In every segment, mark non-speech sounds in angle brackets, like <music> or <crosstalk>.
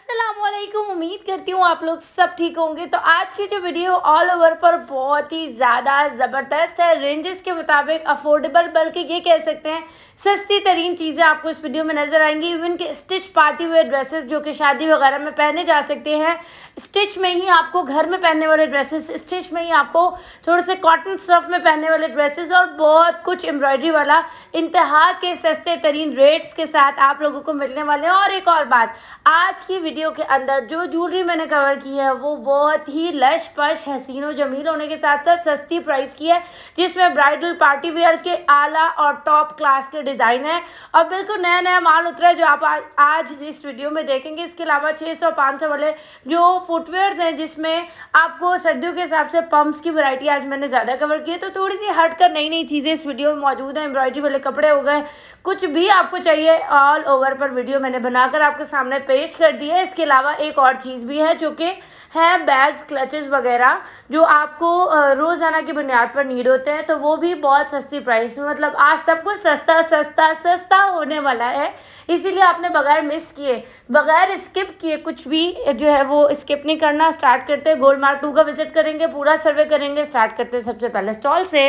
असलकुम उम्मीद करती हूँ आप लोग सब ठीक होंगे तो आज की जो वीडियो ऑल ओवर पर बहुत ही ज़्यादा ज़बरदस्त है रेंजेस के मुताबिक अफोर्डेबल बल्कि ये कह सकते हैं सस्ती तरीन चीज़ें आपको इस वीडियो में नज़र आएंगी इवन के स्टिच पार्टी वेयर ड्रेसेस जो कि शादी वगैरह में पहने जा सकते हैं स्टिच में ही आपको घर में पहनने वाले ड्रेसेस स्टिच में ही आपको थोड़े से कॉटन स्टफ में पहनने वाले ड्रेसेस और बहुत कुछ एम्ब्रॉयडरी वाला इंतहा के सस्ते तरीन रेट्स के साथ आप लोगों को मिलने वाले हैं और एक और बात आज की वीडियो के अंदर जो ज्वेलरी मैंने कवर की है वो बहुत ही लश पश हसीन और जमील होने के साथ साथ सस्ती प्राइस की है जिसमें ब्राइडल पार्टी वेयर के आला और टॉप क्लास के डिज़ाइन है और बिल्कुल नया नया माल उतरा है जो आप आज, इस वीडियो में देखेंगे इसके अलावा छः सौ पाँच सौ वाले जो फुटवेयर्स हैं जिसमें आपको सर्दियों के हिसाब से पम्प्स की वैरायटी आज मैंने ज़्यादा कवर की है तो थोड़ी सी हट कर नई नई चीज़ें इस वीडियो में मौजूद हैं एम्ब्रॉयडरी वाले कपड़े हो गए कुछ भी आपको चाहिए ऑल ओवर पर वीडियो मैंने बनाकर आपके सामने पेश कर दी रही है इसके अलावा एक और चीज़ भी है जो कि है बैग्स क्लचेस वगैरह जो आपको रोज़ाना की बुनियाद पर नीड होते हैं तो वो भी बहुत सस्ती प्राइस में मतलब आज सब कुछ सस्ता सस्ता सस्ता होने वाला है इसीलिए आपने बगैर मिस किए बगैर स्किप किए कुछ भी जो है वो स्किप नहीं करना स्टार्ट करते गोल्ड मार्क टू का विजिट करेंगे पूरा सर्वे करेंगे स्टार्ट करते सबसे पहले स्टॉल से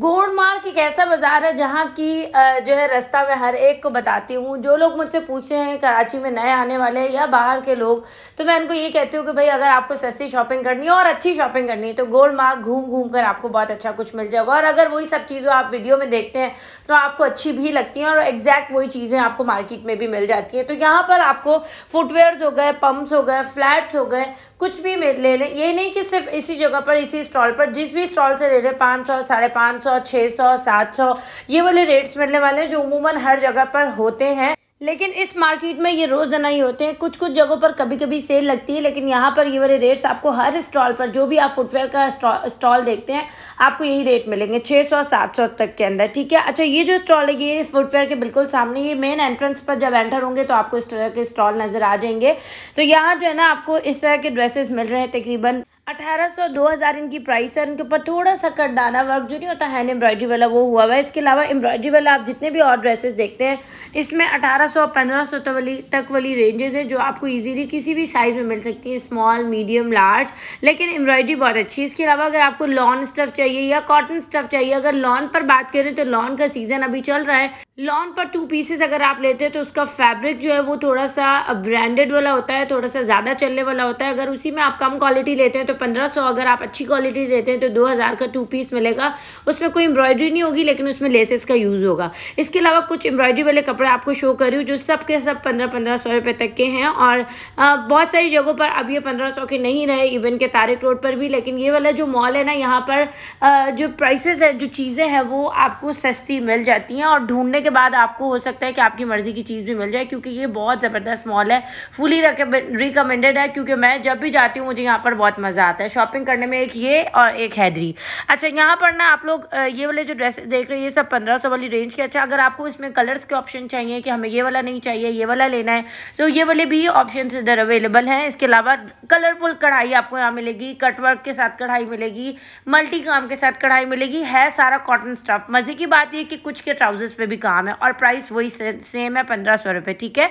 मार्ग एक ऐसा बाज़ार है जहाँ की जो है रास्ता मैं हर एक को बताती हूँ जो लोग मुझसे पूछ रहे हैं कराची में नए आने वाले हैं या बाहर के लोग तो मैं उनको ये कहती हूँ कि भाई अगर आपको सस्ती शॉपिंग करनी है और अच्छी शॉपिंग करनी है तो गोल्ड मार्ग घूम घूम कर आपको बहुत अच्छा कुछ मिल जाएगा और अगर वही सब चीज़ों आप वीडियो में देखते हैं तो आपको अच्छी भी लगती हैं और एग्जैक्ट वही चीज़ें आपको मार्केट में भी मिल जाती हैं तो यहाँ पर आपको फुटवेयर्स हो गए पम्प्स हो गए फ्लैट्स हो गए कुछ भी ले लें ये नहीं कि सिर्फ इसी जगह पर इसी स्टॉल पर जिस भी स्टॉल से ले लें पाँच सौ साढ़े पाँच सौ छः सौ सात सौ ये वाले रेट्स मिलने वाले हैं जो उमूमा हर जगह पर होते हैं लेकिन इस मार्केट में ये रोज़ाना ही होते हैं कुछ कुछ जगहों पर कभी कभी सेल लगती है लेकिन यहाँ पर ये वाले रेट्स आपको हर स्टॉल पर जो भी आप फुटवेयर का स्टॉल देखते हैं आपको यही रेट मिलेंगे छः सौ सात सौ तक के अंदर ठीक है अच्छा ये जो स्टॉल है ये फुटवेयर के बिल्कुल सामने ये मेन एंट्रेंस पर जब एंटर होंगे तो आपको इस तरह के स्टॉल नज़र आ जाएंगे तो यहाँ जो है ना आपको इस तरह के ड्रेसेस मिल रहे हैं तकरीबन अठारह सौ दो हज़ार इनकी प्राइस है उनके ऊपर थोड़ा सा कटदाना वर्क जो नहीं होता हैंड एम्ब्रॉयडरी वाला वो हुआ हुआ है इसके अलावा एम्ब्रॉयडरी वाला आप जितने भी और ड्रेसेस देखते हैं इसमें अठारह सौ पंद्रह सौ तो वाली तक वाली रेंजेस है जो आपको इजीली किसी भी साइज़ में मिल सकती हैं स्मॉल मीडियम लार्ज लेकिन एम्ब्रॉयडरी बहुत अच्छी है इसके अलावा अगर आपको लॉन् स्टफ़ चाहिए या कॉटन स्टफ़ चाहिए अगर लॉन पर बात करें तो लॉन का सीज़न अभी चल रहा है लॉन पर टू पीसेस अगर आप लेते हैं तो उसका फैब्रिक जो है वो थोड़ा सा ब्रांडेड वाला होता है थोड़ा सा ज़्यादा चलने वाला होता है अगर उसी में आप कम क्वालिटी लेते हैं तो पंद्रह सौ अगर आप अच्छी क्वालिटी लेते हैं तो दो हज़ार का टू पीस मिलेगा उसमें कोई एम्ब्रॉयडरी नहीं होगी लेकिन उसमें लेसेस का यूज़ होगा इसके अलावा कुछ एम्ब्रॉयडरी वाले कपड़े आपको शो कर रही हूँ जो सब के सब पंद्रह पंद्रह सौ रुपये तक के हैं और बहुत सारी जगहों पर अब ये पंद्रह सौ के नहीं रहे इवन के तारिक रोड पर भी लेकिन ये वाला जो मॉल है ना यहाँ पर जो प्राइसेस है जो चीज़ें हैं वो आपको सस्ती मिल जाती हैं और ढूंढने के बाद आपको हो सकता है कि आपकी मर्ज़ी की चीज़ भी मिल जाए क्योंकि ये बहुत ज़बरदस्त मॉल है फुली रिकमेंडेड है क्योंकि मैं जब भी जाती हूँ मुझे यहाँ पर बहुत मज़ा आता है शॉपिंग करने में एक ये और एक हैदरी अच्छा यहाँ पर ना आप लोग ये वाले जो ड्रेस देख रहे हैं ये सब पंद्रह सौ वाली रेंज के अच्छा अगर आपको इसमें कलर्स के ऑप्शन चाहिए कि हमें ये वाला नहीं चाहिए ये वाला लेना है तो ये वाले भी ऑप्शन इधर अवेलेबल हैं इसके अलावा कलरफुल कढ़ाई आपको यहाँ मिलेगी कटवर्क के साथ कढ़ाई मिलेगी मल्टी काम के साथ कढ़ाई मिलेगी है सारा कॉटन स्टफ मज़े की बात यह कि कुछ के ट्राउजर्स पे भी काम काम है और प्राइस वही सेम है पंद्रह सौ रुपये ठीक है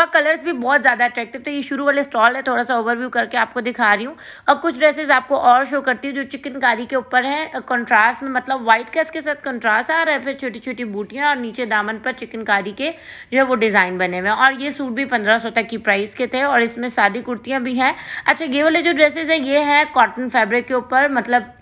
और कलर्स भी बहुत ज़्यादा अट्रैक्टिव थे ये शुरू वाले स्टॉल है थोड़ा सा ओवरव्यू करके आपको दिखा रही हूँ और कुछ ड्रेसेस आपको और शो करती हूँ जो चिकनकारी के ऊपर है कंट्रास्ट में मतलब वाइट का इसके साथ कंट्रास्ट आ रहा है फिर छोटी छोटी बूटियाँ और नीचे दामन पर चिकनकारी के जो है वो डिज़ाइन बने हुए हैं और ये सूट भी पंद्रह तक की प्राइस के थे और इसमें सादी कुर्तियाँ भी हैं अच्छा ये वाले जो ड्रेसेज हैं ये है कॉटन फैब्रिक के ऊपर मतलब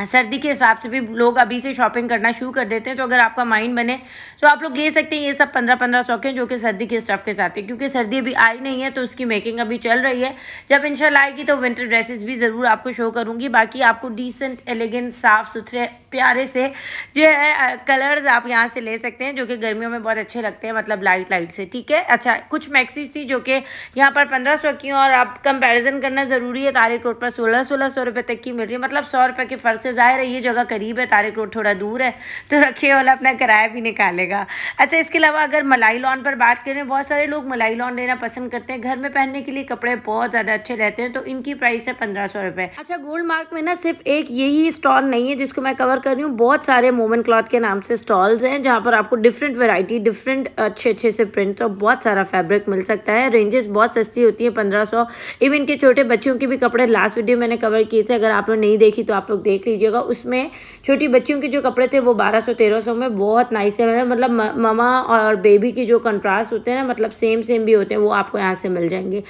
सर्दी के हिसाब से भी लोग अभी से शॉपिंग करना शुरू कर देते हैं तो अगर आपका माइंड बने तो आप लोग ले सकते हैं ये सब पंद्रह पंद्रह सौ के जो कि सर्दी के स्टफ़ के साथ है क्योंकि सर्दी अभी आई नहीं है तो उसकी मेकिंग अभी चल रही है जब इंशाल्लाह आएगी तो विंटर ड्रेसेस भी ज़रूर आपको शो करूँगी बाकी आपको डिसेंट एलिगेंट साफ़ सुथरे प्यारे से जो है कलर्स आप यहाँ से ले सकते हैं जो कि गर्मियों में बहुत अच्छे लगते हैं मतलब लाइट लाइट से ठीक है अच्छा कुछ मैक्सीज थी जो कि यहाँ पर पंद्रह सौ की और आप कंपैरिजन करना ज़रूरी है तारिक रोड पर सोलह सोलह सौ रुपये तक की मिल रही है मतलब सौ रुपये के फ़र्क से ज़ाहिर है ये जगह करीब है तारिक रोड थोड़ा दूर है तो रखिए वाला अपना किराया भी निकालेगा अच्छा इसके अलावा अगर मलाई लॉन पर बात करें बहुत सारे लोग मलाई लॉन लेना पसंद करते हैं घर में पहनने के लिए कपड़े बहुत ज़्यादा अच्छे रहते हैं तो इनकी प्राइस है पंद्रह सौ अच्छा गोल्ड मार्क में ना सिर्फ एक यही स्टॉल नहीं है जिसको मैं कवर कर रही हूँ बहुत सारे मोमन क्लॉथ के नाम से स्टॉल्स हैं जहाँ पर आपको डिफरेंट वेराइटी डिफरेंट अच्छे अच्छे से प्रिंट्स और बहुत सारा फैब्रिक मिल सकता है रेंजेस बहुत सस्ती होती है पंद्रह सौ इवन के छोटे बच्चियों के भी कपड़े लास्ट वीडियो मैंने कवर किए थे अगर आप लोग नहीं देखी तो आप लोग देख लीजिएगा उसमें छोटी बच्चियों के जो कपड़े थे वो बारह सौ तेरह सौ में बहुत नाइस है मतलब ममा और बेबी के जो कंट्रास्ट होते हैं ना मतलब सेम सेम भी होते हैं वो आपको यहाँ से मिल जाएंगे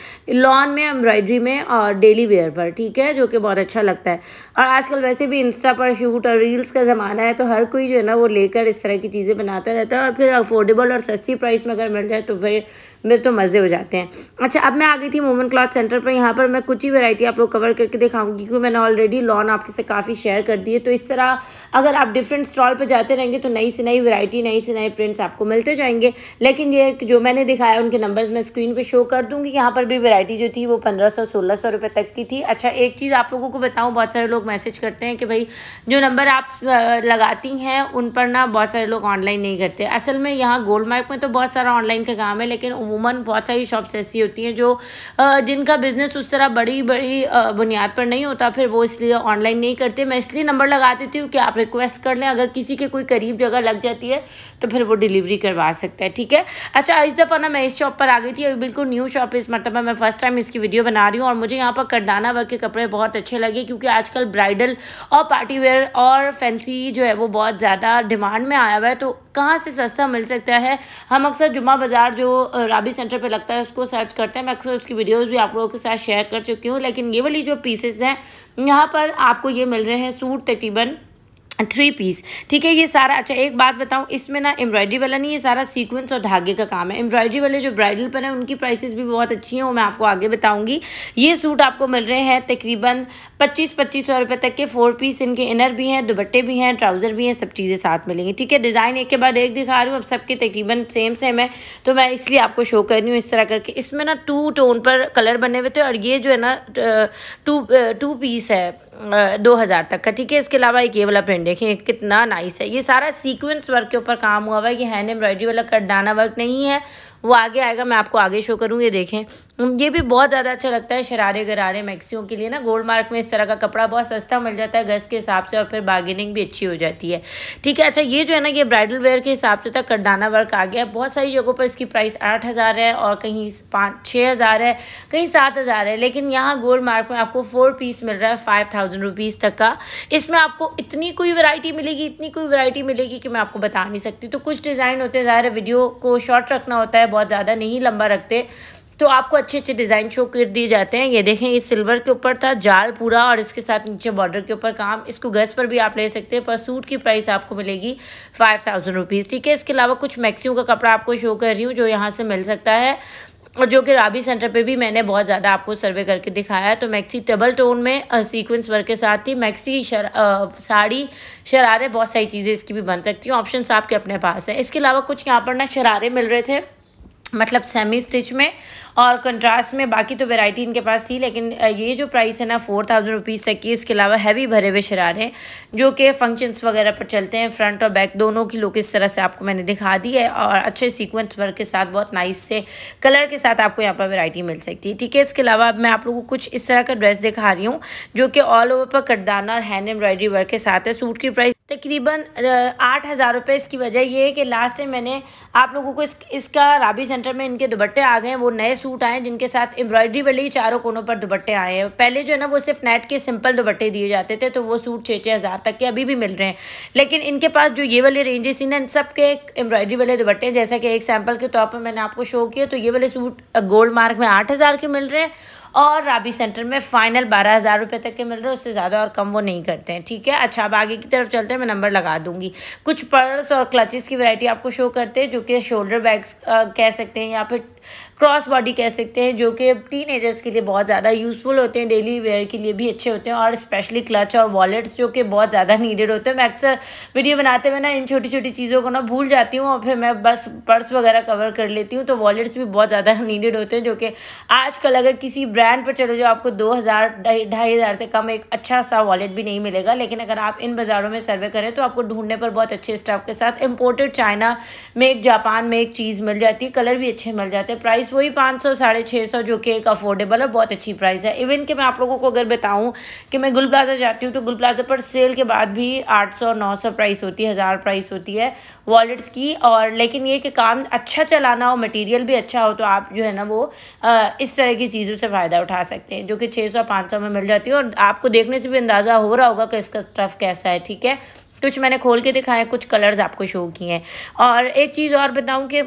लॉन में एम्ब्रॉयडरी में और डेली वेयर पर ठीक है जो कि बहुत अच्छा लगता है और आजकल वैसे भी इंस्टा पर शूट और रील रील्स का ज़माना है तो हर कोई जो है ना वो लेकर इस तरह की चीज़ें बनाता रहता है और फिर अफोर्डेबल और सस्ती प्राइस में अगर मिल जाए तो फिर मेरे तो मज़े हो जाते हैं अच्छा अब मैं आ गई थी मोमन क्लॉथ सेंटर पर यहाँ पर मैं कुछ ही वैरायटी आप लोग कवर करके दिखाऊंगी क्योंकि मैंने ऑलरेडी लॉन आपके से काफ़ी शेयर कर दी है तो इस तरह अगर आप डिफरेंट स्टॉल पर जाते रहेंगे तो नई से नई वरायटी नई से नए प्रिंट्स आपको मिलते जाएंगे लेकिन ये जो मैंने दिखाया उनके नंबर्स मैं स्क्रीन पर शो कर दूँगी यहाँ पर भी वेरायटी जो थी वो पंद्रह सौ सोलह सौ रुपये तक की थी अच्छा एक चीज़ आप लोगों को बताऊँ बहुत सारे लोग मैसेज करते हैं कि भाई जो नंबर आप लगाती हैं उन पर ना बहुत सारे लोग ऑनलाइन नहीं करते असल में यहाँ गोल्ड मार्क में तो बहुत सारा ऑनलाइन का काम है लेकिन अमूमन बहुत सारी शॉप्स ऐसी होती हैं जो जिनका बिज़नेस उस तरह बड़ी बड़ी बुनियाद पर नहीं होता फिर वो इसलिए ऑनलाइन नहीं करते मैं इसलिए नंबर लगा देती हूँ कि आप रिक्वेस्ट कर लें अगर किसी के कोई करीब जगह लग जाती है तो फिर वो डिलीवरी करवा सकता है ठीक है अच्छा इस दफ़ा ना मैं इस शॉप पर आ गई थी अभी बिल्कुल न्यू शॉप इस मतलब मैं फर्स्ट टाइम इसकी वीडियो बना रही हूँ और मुझे यहाँ पर करदाना वर्ग के कपड़े बहुत अच्छे लगे क्योंकि आजकल ब्राइडल और पार्टी वेयर और फैंसी जो है वो बहुत ज़्यादा डिमांड में आया हुआ है तो कहाँ से सस्ता मिल सकता है हम अक्सर जुमा बाज़ार जो राबी सेंटर पे लगता है उसको सर्च करते हैं मैं अक्सर उसकी वीडियोस भी आप लोगों के साथ शेयर कर चुकी हूँ लेकिन ये वाली जो पीसेस हैं यहाँ पर आपको ये मिल रहे हैं सूट तकरीबन थ्री पीस ठीक है ये सारा अच्छा एक बात बताऊँ इसमें ना एम्ब्रॉयडरी वाला नहीं ये सारा सीक्वेंस और धागे का काम है एम्ब्रॉयडरी वाले जो ब्राइडल पर हैं उनकी प्राइसेस भी बहुत अच्छी हैं वो मैं आपको आगे बताऊंगी ये सूट आपको मिल रहे हैं तकरीबन पच्चीस पच्चीस सौ रुपये तक के फोर पीस इनके इनर भी हैं दुबट्टे भी हैं ट्राउज़र भी हैं सब चीज़ें साथ मिलेंगी ठीक है डिज़ाइन एक के बाद एक दिखा रही हूँ अब सबके तकरीबन सेम सेम है तो मैं इसलिए आपको शो कर रही हूँ इस तरह करके इसमें ना टू टोन पर कलर बने हुए थे और ये जो है ना टू टू पीस है दो हज़ार तक का ठीक है इसके अलावा एक ये वाला पेंट देखें कितना नाइस है ये सारा सीक्वेंस वर्क के ऊपर काम हुआ हुआ है ये हैंड एम्ब्रॉयडरी वाला कटदाना वर्क नहीं है वो आगे आएगा मैं आपको आगे शो करूँगी देखें ये भी बहुत ज़्यादा अच्छा लगता है शरारे गरारे मैक्सियों के लिए ना गोल्ड मार्क में इस तरह का कपड़ा बहुत सस्ता मिल जाता है गज के हिसाब से और फिर बार्गेनिंग भी अच्छी हो जाती है ठीक है अच्छा ये जो है ना ये ब्राइडल वेयर के हिसाब से था तो करडाना वर्क आ गया है बहुत सारी जगहों पर इसकी प्राइस आठ हज़ार है और कहीं पाँच छः हज़ार है कहीं सात हज़ार है लेकिन यहाँ गोल्ड मार्क में आपको फोर पीस मिल रहा है फाइव थाउजेंड रुपीज़ तक का इसमें आपको इतनी कोई वैरायटी मिलेगी इतनी कोई वैरायटी मिलेगी कि मैं आपको बता नहीं सकती तो कुछ डिज़ाइन होते हैं ज़ाहिर वीडियो को शॉर्ट रखना होता है बहुत ज़्यादा नहीं लंबा रखते तो आपको अच्छे अच्छे डिज़ाइन शो कर दिए जाते हैं ये देखें ये सिल्वर के ऊपर था जाल पूरा और इसके साथ नीचे बॉर्डर के ऊपर काम इसको गैस पर भी आप ले सकते हैं पर सूट की प्राइस आपको मिलेगी फाइव थाउजेंड रुपीज़ ठीक है इसके अलावा कुछ मैक्सियों का कपड़ा आपको शो कर रही हूँ जो यहाँ से मिल सकता है और जो कि राबी सेंटर पे भी मैंने बहुत ज़्यादा आपको सर्वे करके दिखाया है तो मैक्सी टबल टोन में सीक्वेंस वर्क के साथ ही मैक्सी शर, आ, साड़ी शरारे बहुत सारी चीज़ें इसकी भी बन सकती हैं ऑप्शंस आपके अपने पास हैं इसके अलावा कुछ यहाँ पर ना शरारे मिल रहे थे मतलब सेमी स्टिच में और कंट्रास्ट में बाकी तो वैरायटी इनके पास थी लेकिन ये जो प्राइस है ना फोर थाउजेंड रुपीज़ तक की इसके अलावा हैवी भरे हुए शरारे जो कि फंक्शंस वगैरह पर चलते हैं फ्रंट और बैक दोनों की लुक इस तरह से आपको मैंने दिखा दी है और अच्छे सीक्वेंस वर्क के साथ बहुत नाइस से कलर के साथ आपको यहाँ पर वेरायटी मिल सकती है ठीक है इसके अलावा अब मैं आप लोगों को कुछ इस तरह का ड्रेस दिखा रही हूँ जो कि ऑल ओवर पर कटदाना और हैंड एम्ब्रॉयडरी वर्क के साथ है सूट की प्राइस तकरीबन आठ हज़ार रुपये इसकी वजह ये है कि लास्ट टाइम मैंने आप लोगों को इस इसका राबी सेंटर में इनके दुपट्टे आ गए हैं वो नए सूट आए जिनके साथ एम्ब्रॉयडरी वाले ही चारों कोनों पर दुपट्टे आए हैं पहले जो है ना वो सिर्फ नेट के सिंपल दुपट्टे दिए जाते थे तो वो सूट छः छः हज़ार तक के अभी भी मिल रहे हैं लेकिन इनके पास जो ये वाले रेंजेस थी ना इन सब के एम्ब्रॉयडरी वाले दुपट्टे जैसा कि एक सैम्पल के तौर पर मैंने आपको शो किया तो ये वाले सूट गोल्ड मार्क में आठ के मिल रहे हैं और राबी सेंटर में फ़ाइनल बारह हज़ार रुपये तक के मिल रहे हैं उससे ज़्यादा और कम वो नहीं करते हैं ठीक है अच्छा अब आगे की तरफ चलते हैं मैं नंबर लगा दूंगी कुछ पर्स और क्लचेस की वैरायटी आपको शो करते हैं जो कि शोल्डर बैग्स कह सकते हैं या फिर क्रॉस बॉडी कह सकते हैं जो कि टीन के लिए बहुत ज़्यादा यूज़फुल होते हैं डेली वेयर के लिए भी अच्छे होते हैं और स्पेशली क्लच और वॉलेट्स जो कि बहुत ज़्यादा नीडेड होते हैं मैं अक्सर वीडियो बनाते हुए ना इन छोटी छोटी चीज़ों को ना भूल जाती हूँ और फिर मैं बस पर्स वगैरह कवर कर लेती हूँ तो वॉलेट्स भी बहुत ज़्यादा <laughs> नीडेड होते हैं जो कि आजकल अगर किसी ब्रांड ब्रांड पर चले जाओ आपको दो हज़ार ढाई हज़ार से कम एक अच्छा सा वॉलेट भी नहीं मिलेगा लेकिन अगर आप इन बाज़ारों में सर्वे करें तो आपको ढूंढने पर बहुत अच्छे स्टाफ के साथ इम्पोर्टेड चाइना में एक जापान में एक चीज़ मिल जाती है कलर भी अच्छे मिल जाते हैं प्राइस वही पाँच सौ साढ़े छः सौ जो कि एक अफोर्डेबल और बहुत अच्छी प्राइस है इवन कि मैं आप लोगों को अगर बताऊँ कि मैं गुल प्लाजा जाती हूँ तो गुल प्लाजा पर सेल के बाद भी आठ सौ नौ सौ प्राइस होती है हज़ार प्राइस होती है वॉलेट्स की और लेकिन ये कि काम अच्छा चलाना हो मटीरियल भी अच्छा हो तो आप जो है ना वो इस तरह की चीज़ों से फ़ायदा ज़्यादा उठा सकते हैं जो कि 600-500 में मिल जाती है और आपको देखने से भी अंदाज़ा हो रहा होगा कि इसका स्टफ़ कैसा है ठीक है कुछ मैंने खोल के दिखाया कुछ कलर्स आपको शो किए हैं और एक चीज़ और बताऊँ कि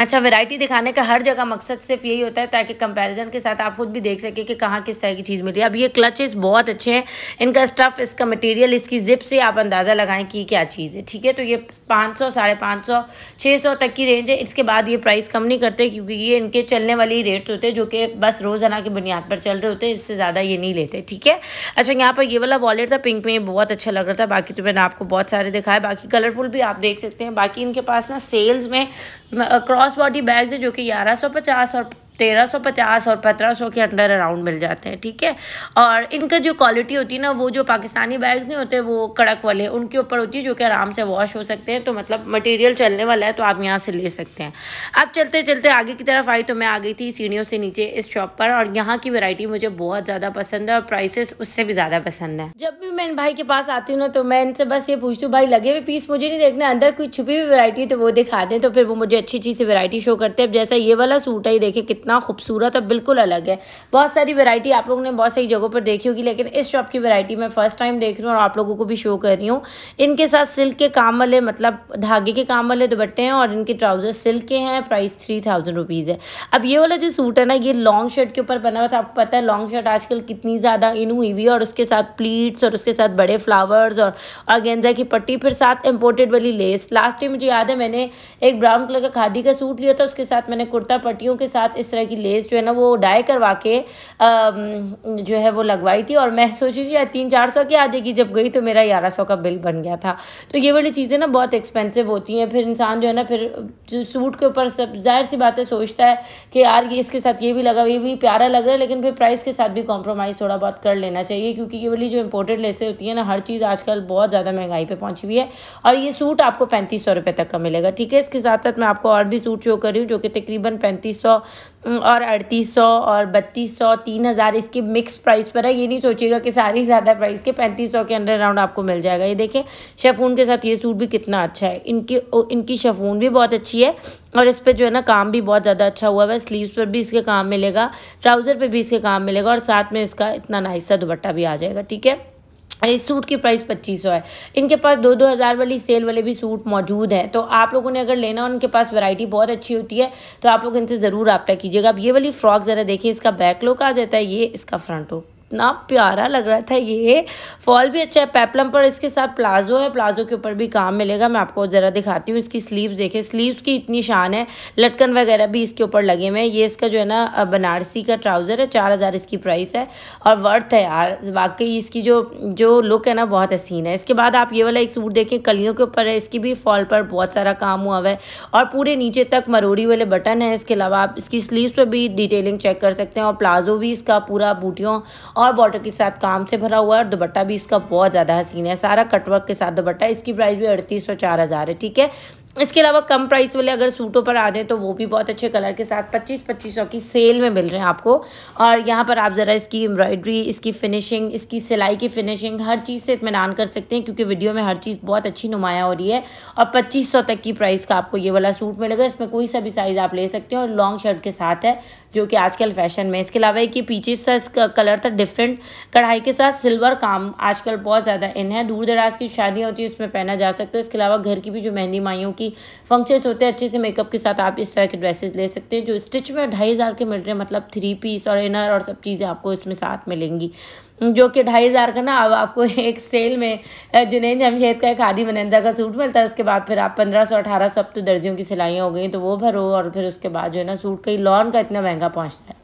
अच्छा वैरायटी दिखाने का हर जगह मकसद सिर्फ यही होता है ताकि कंपैरिजन के साथ आप खुद भी देख सकें कि कहाँ किस तरह की चीज़ मिल रही है अब ये क्लचेस बहुत अच्छे हैं इनका स्टफ़ इसका मटेरियल इसकी ज़िप से आप अंदाज़ा लगाएं कि क्या चीज़ है ठीक है तो ये पाँच सौ साढ़े पाँच सौ छः सौ तक की रेंज है इसके बाद ये प्राइस कम नहीं करते क्योंकि ये इनके चलने वाली रेट्स होते हैं जो कि बस रोज़ाना की बुनियाद पर चल रहे होते हैं इससे ज़्यादा ये नहीं लेते ठीक है अच्छा यहाँ पर ये वाला वॉलेट था पिंक में ये बहुत अच्छा लग रहा था बाकी तो मैंने आपको बहुत सारे दिखाया बाकी कलरफुल भी आप देख सकते हैं बाकी इनके पास ना सेल्स में क्रॉस क्रॉस बॉडी बैग्स है जो कि ग्यारह सौ पचास और 1350 और 1500 के अंडर अराउंड मिल जाते हैं ठीक है और इनका जो क्वालिटी होती है ना वो जो पाकिस्तानी बैग्स नहीं होते वो कड़क वाले उनके ऊपर होती है जो कि आराम से वॉश हो सकते हैं तो मतलब मटेरियल चलने वाला है तो आप यहाँ से ले सकते हैं अब चलते चलते आगे की तरफ आई तो मैं आ गई थी सीढ़ियों से नीचे इस शॉप पर और यहाँ की वेराइटी मुझे बहुत ज़्यादा पसंद है और प्राइसेस उससे भी ज़्यादा पसंद है जब भी मैं इन भाई के पास आती हूँ ना तो मैं इनसे बस ये पूछती हूँ भाई लगे हुए पीस मुझे नहीं देखने अंदर कोई छुपी हुई वेरायटी तो वो दिखा दें तो फिर वो मुझे अच्छी अच्छी सी वेरायटी शो करते हैं जैसा ये वाला सूट है ये देखिए कितना इतना खूबसूरत और बिल्कुल अलग है बहुत सारी वैरायटी आप लोगों ने बहुत सारी जगहों पर देखी होगी लेकिन इस शॉप की वैरायटी मैं फ़र्स्ट टाइम देख रही हूँ और आप लोगों को भी शो कर रही हूँ इनके साथ सिल्क के काम वाले मतलब धागे के काम वाले दुपट्टे हैं और इनके ट्राउज़र सिल्क के हैं प्राइस थ्री थाउजेंड रुपीज़ है अब ये वाला जो सूट है ना ये लॉन्ग शर्ट के ऊपर बना हुआ था आपको पता है लॉन्ग शर्ट आजकल कितनी ज़्यादा इन हुई हुई और उसके साथ प्लीट्स और उसके साथ बड़े फ्लावर्स और अगेंजा की पट्टी फिर साथ इम्पोर्टेड वाली लेस लास्ट टाइम मुझे याद है मैंने एक ब्राउन कलर का खादी का सूट लिया था उसके साथ मैंने कुर्ता पट्टियों के साथ इस तरह की लेस जो है ना वो डाई करवा के जो है वो लगवाई थी और मैं सोची थी यार तीन चार सौ की आ जाएगी जब गई तो मेरा ग्यारह सौ का बिल बन गया था तो ये वाली चीज़ें ना बहुत एक्सपेंसिव होती हैं फिर इंसान जो है ना फिर सूट के ऊपर सब जाहिर सी बातें सोचता है कि यार ये इसके साथ ये भी लगा ये भी प्यारा लग रहा है लेकिन फिर प्राइस के साथ भी कॉम्प्रोमाइज़ थोड़ा बहुत कर लेना चाहिए क्योंकि ये वाली जो इंपोर्टेड लेसें होती है ना हर चीज़ आजकल बहुत ज़्यादा महंगाई पर पहुँची हुई है और ये सूट आपको पैंतीस सौ रुपये तक का मिलेगा ठीक है इसके साथ साथ मैं आपको और भी सूट शो कर रही हूँ जो कि तकरीबन पैंतीस सौ हम्म, और अड़तीस सौ और बत्तीस सौ तीन हज़ार इसकी मिक्स प्राइस पर है ये नहीं सोचिएगा कि सारी ज़्यादा प्राइस के पैंतीस सौ के अंडर अराउंड आपको मिल जाएगा ये देखें शेफून के साथ ये सूट भी कितना अच्छा है इनकी इनकी शेफून भी बहुत अच्छी है और इस पर जो है ना काम भी बहुत ज़्यादा अच्छा हुआ है स्लीव्स पर भी इसके काम मिलेगा ट्राउज़र पर भी इसके काम मिलेगा और साथ में इसका इतना नाइसा दुपट्टा भी आ जाएगा ठीक है और इस सूट की प्राइस पच्चीस सौ है इनके पास दो दो हज़ार वाली सेल वाले भी सूट मौजूद हैं तो आप लोगों ने अगर लेना उनके पास वैरायटी बहुत अच्छी होती है तो आप लोग इनसे ज़रूर रबा कीजिएगा अब ये वाली फ्रॉक ज़रा देखिए इसका बैक लुक आ जाता है ये इसका फ्रंट लुक इतना प्यारा लग रहा था ये फॉल भी अच्छा है पेपलम पर इसके साथ प्लाजो है प्लाजो के ऊपर भी काम मिलेगा मैं आपको ज़रा दिखाती हूँ इसकी स्लीव्स देखें स्लीव्स की इतनी शान है लटकन वगैरह भी इसके ऊपर लगे हुए हैं ये इसका जो है ना बनारसी का ट्राउज़र है चार हज़ार इसकी प्राइस है और वर्थ है यार वाकई इसकी जो जो लुक है ना बहुत हसीन है इसके बाद आप ये वाला एक सूट देखें कलियों के ऊपर है इसकी भी फॉल पर बहुत सारा काम हुआ हुआ है और पूरे नीचे तक मरोड़ी वाले बटन है इसके अलावा आप इसकी स्लीव्स पर भी डिटेलिंग चेक कर सकते हैं और प्लाजो भी इसका पूरा बूटियों और बॉर्डर के साथ काम से भरा हुआ है और दुपट्टा भी इसका बहुत ज़्यादा हसीन है सारा कटवर्क के साथ दुपट्टा इसकी प्राइस भी अड़तीस सौ चार हज़ार है ठीक है इसके अलावा कम प्राइस वाले अगर सूटों पर आ जाए तो वो भी बहुत अच्छे कलर के साथ पच्चीस पच्चीस सौ की सेल में मिल रहे हैं आपको और यहाँ पर आप ज़रा इसकी एम्ब्रॉयडरी इसकी फिनिशिंग इसकी सिलाई की फिनिशिंग हर चीज़ से इतमान कर सकते हैं क्योंकि वीडियो में हर चीज़ बहुत अच्छी नुमाया हो रही है और पच्चीस सौ तक की प्राइस का आपको ये वाला सूट मिलेगा इसमें कोई सा भी साइज़ आप ले सकते हैं और लॉन्ग शर्ट के साथ है जो कि आजकल फैशन में इसके अलावा ये पीछे सा इसका कलर था डिफरेंट कढ़ाई के साथ सिल्वर काम आजकल बहुत ज़्यादा इन है दूर दराज की शादियाँ होती है उसमें पहना जा सकता है इसके अलावा घर की भी जो मेहंदी माइयों की फंक्शंस होते हैं अच्छे से मेकअप के साथ आप इस तरह के ड्रेसेस ले सकते हैं जो स्टिच में ढाई हज़ार के मिल रहे हैं मतलब थ्री पीस और इनर और सब चीज़ें आपको इसमें साथ मिलेंगी जो कि ढाई हज़ार का ना अब आपको <laughs> एक सेल में जुनेद जमशेद का एक आदि मनंजा का सूट मिलता है उसके बाद फिर आप पंद्रह सौ अठारह सौ अब तो दर्जियों की सिलाइयाँ हो गई तो वो भरो और फिर उसके बाद जो है ना सूट कहीं लॉन का इतना महंगा पहुँचता है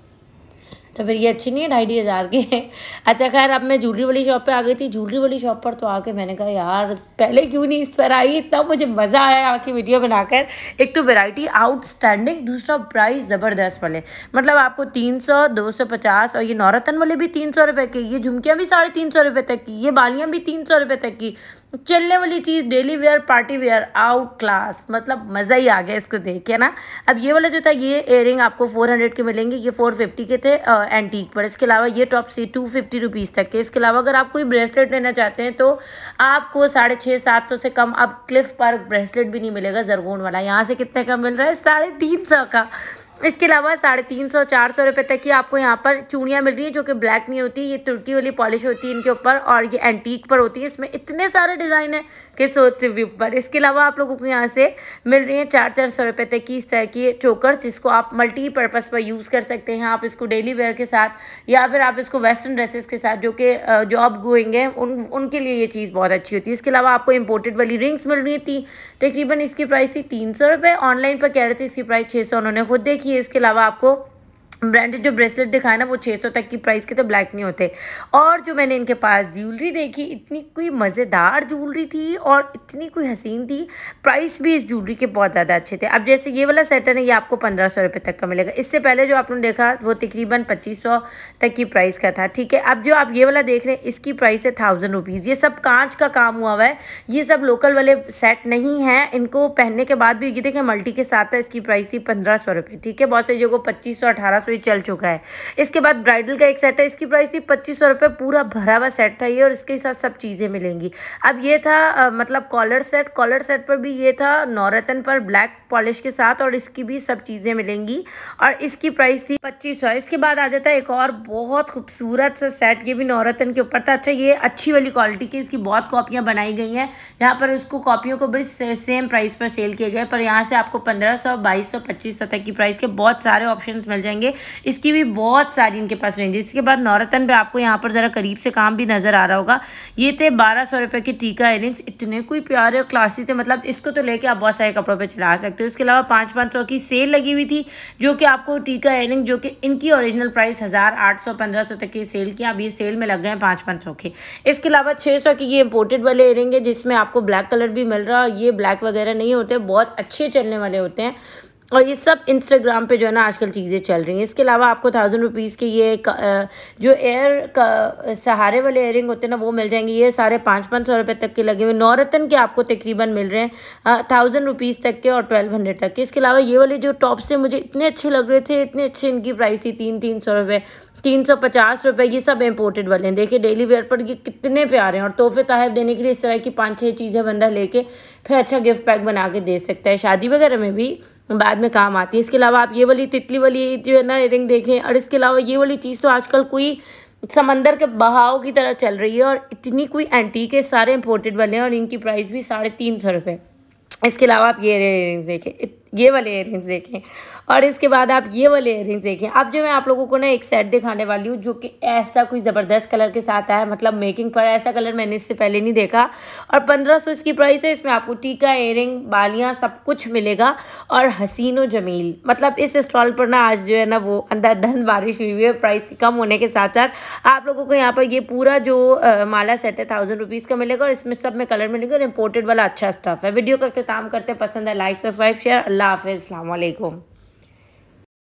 तो फिर ये अच्छी नहीं है ढाई ढाई हज़ार के <laughs> अच्छा खैर अब मैं ज्वेलरी वाली शॉप पे आ गई थी ज्वेलरी वाली शॉप पर तो आके मैंने कहा यार पहले क्यों नहीं इस पर आई इतना मुझे मज़ा आया आके वीडियो बनाकर एक तो वेराइटी आउटस्टैंडिंग दूसरा प्राइस ज़बरदस्त वाले मतलब आपको तीन सौ दो सौ पचास और ये नौरतन वाले भी तीन सौ रुपये के ये झुमकियाँ भी साढ़े तीन सौ रुपये तक की ये बालियाँ भी तीन सौ रुपये तक की चलने वाली चीज़ daily wear party wear out class मतलब मज़ा ही आ गया इसको देख के ना अब ये वाला जो था ये एयरिंग आपको 400 के मिलेंगे ये 450 के थे एंटीक पर इसके अलावा ये टॉप सी टू फिफ्टी रुपीज़ तक के इसके अलावा अगर आप कोई ब्रेसलेट लेना चाहते हैं तो आपको साढ़े छः सात सौ से कम अब क्लिफ पार्क ब्रेसलेट भी नहीं मिलेगा जरगोन वाला यहाँ से कितने का मिल रहा है साढ़े तीन सौ का इसके अलावा साढ़े तीन सौ चार सौ रुपये तक की आपको यहाँ पर चूड़ियाँ मिल रही हैं जो कि ब्लैक नहीं होती ये तुर्की वाली पॉलिश होती है इनके ऊपर और ये एंटीक पर होती है इसमें इतने सारे डिज़ाइन है के सोच से पर इसके अलावा आप लोगों को यहाँ से मिल रही है चार चार सौ रुपये तक की इस तरह की चोकर जिसको आप मल्टीपर्पज़ पर यूज़ कर सकते हैं आप इसको डेली वेयर के साथ या फिर आप इसको वेस्टर्न ड्रेसेस के साथ जो कि जॉब गोइंग है उन उनके लिए ये चीज़ बहुत अच्छी होती है इसके अलावा आपको इम्पोर्टेड वाली रिंग्स मिल रही थी तकरीबन इसकी प्राइस थी तीन सौ रुपये ऑनलाइन पर कह रहे थे इसकी प्राइस छः सौ उन्होंने खुद देखी है इसके अलावा आपको ब्रांडेड जो ब्रेसलेट दिखाया ना वो 600 तक की प्राइस के तो ब्लैक नहीं होते और जो मैंने इनके पास ज्वेलरी देखी इतनी कोई मज़ेदार ज्वेलरी थी और इतनी कोई हसीन थी प्राइस भी इस ज्वेलरी के बहुत ज़्यादा अच्छे थे अब जैसे ये वाला सेट है ये आपको पंद्रह सौ रुपये तक का मिलेगा इससे पहले जो आपने देखा वो तकरीबन पच्चीस सौ तक की प्राइस का था ठीक है अब जो आप ये वाला देख रहे हैं इसकी प्राइस है थाउजेंड रुपीज़ ये सब कांच का काम हुआ हुआ है ये सब लोकल वाले सेट नहीं है इनको पहनने के बाद भी ये देखें मल्टी के साथ था इसकी प्राइस थी पंद्रह सौ रुपये ठीक है बहुत सारी जगह पच्चीस सौ अठारह सौ पे चल चुका है इसके बाद ब्राइडल का एक सेट है इसकी प्राइस थी पच्चीस सौ रुपये पूरा भरा हुआ सेट था ये और इसके साथ सब चीज़ें मिलेंगी अब ये था आ, मतलब कॉलर सेट कॉलर सेट पर भी ये था नौरतन पर ब्लैक पॉलिश के साथ और इसकी भी सब चीज़ें मिलेंगी और इसकी प्राइस थी पच्चीस सौ इसके बाद आ जाता है एक और बहुत खूबसूरत सा सेट ये भी नौरतन के ऊपर था अच्छा ये अच्छी वाली क्वालिटी की इसकी बहुत कॉपियाँ बनाई गई हैं यहाँ पर उसको कॉपियों को बड़ी सेम प्राइस पर सेल किए गए पर यहाँ से आपको पंद्रह सौ बाईस सौ पच्चीस सौ तक की प्राइस के बहुत सारे ऑप्शन मिल जाएंगे इसकी भी बहुत सारी इनके पास रेंज है इसके बाद नौरतन पे आपको यहाँ पर ज़रा करीब से काम भी नज़र आ रहा होगा ये थे बारह सौ रुपये की टीका एयरिंग्स इतने कोई प्यारे और क्लासी थे मतलब इसको तो लेके आप बहुत सारे कपड़ों पर चढ़ा सकते हो इसके अलावा पाँच पाँच सौ की सेल लगी हुई थी जो कि आपको टीका एयरिंग जो कि इनकी ओरिजिनल प्राइस हज़ार आठ सौ पंद्रह सौ तक की सेल की अब ये सेल में लग गए हैं पाँच पाँच सौ के इसके अलावा छः सौ की ये इंपोर्टेड वाले एयरिंग है जिसमें आपको ब्लैक कलर भी मिल रहा है ये ब्लैक वगैरह नहीं होते बहुत अच्छे चलने वाले होते हैं और ये सब इंस्टाग्राम पे जो है ना आजकल चीज़ें चल रही हैं इसके अलावा आपको थाउजेंड रुपीज़ के ये जो एयर का सहारे वाले एयरिंग होते हैं ना वो मिल जाएंगे ये सारे पाँच पाँच सौ रुपये तक के लगे हुए नौरतन के आपको तकरीबन मिल रहे हैं थाउजेंड रुपीज़ तक के और ट्वेल्व हंड्रेड तक के इसके अलावा ये वाले जो टॉप से मुझे इतने अच्छे लग रहे थे इतने अच्छे इनकी प्राइस थी तीन तीन सौ रुपये तीन सौ पचास रुपये ये सब इम्पोर्टेड वाले हैं देखिए डेली वेयर पर ये कितने प्यारे हैं और तोहफे तहफ देने के लिए इस तरह की पाँच छः चीज़ें बंदा लेके फिर अच्छा गिफ्ट पैक बना के दे सकता है शादी वगैरह में भी बाद में काम आती है इसके अलावा आप ये वाली तितली वाली जो है ना इयरिंग देखें और इसके अलावा ये वाली चीज़ तो आजकल कोई समंदर के बहाव की तरह चल रही है और इतनी कोई एंटीक है सारे इंपोर्टेड वाले हैं और इनकी प्राइस भी साढ़े तीन सौ रुपये इसके अलावा आप ये इयरिंग्स देखें ये वाले इयर देखें और इसके बाद आप ये वाले इयर देखें अब जो मैं आप लोगों को ना एक सेट दिखाने वाली हूँ जो कि ऐसा कोई ज़बरदस्त कलर के साथ आया मतलब मेकिंग पर ऐसा कलर मैंने इससे पहले नहीं देखा और पंद्रह सौ इसकी प्राइस है इसमें आपको टीका इयर बालियाँ सब कुछ मिलेगा और हसीनो जमील मतलब इस स्टॉल पर ना आज जो है ना वो अंदर धन बारिश हुई हुई है प्राइस कम होने के साथ साथ आप लोगों को यहाँ पर ये पूरा जो माला सेट है थाउजेंड रुपीज़ का मिलेगा और इसमें सब में कलर मिलेगा और इम्पोर्टेड वाला अच्छा स्टफ़ है वीडियो का काम करते पसंद है लाइक सब्सक्राइब शेयर अल्लाह हाफिज़ अल्लाम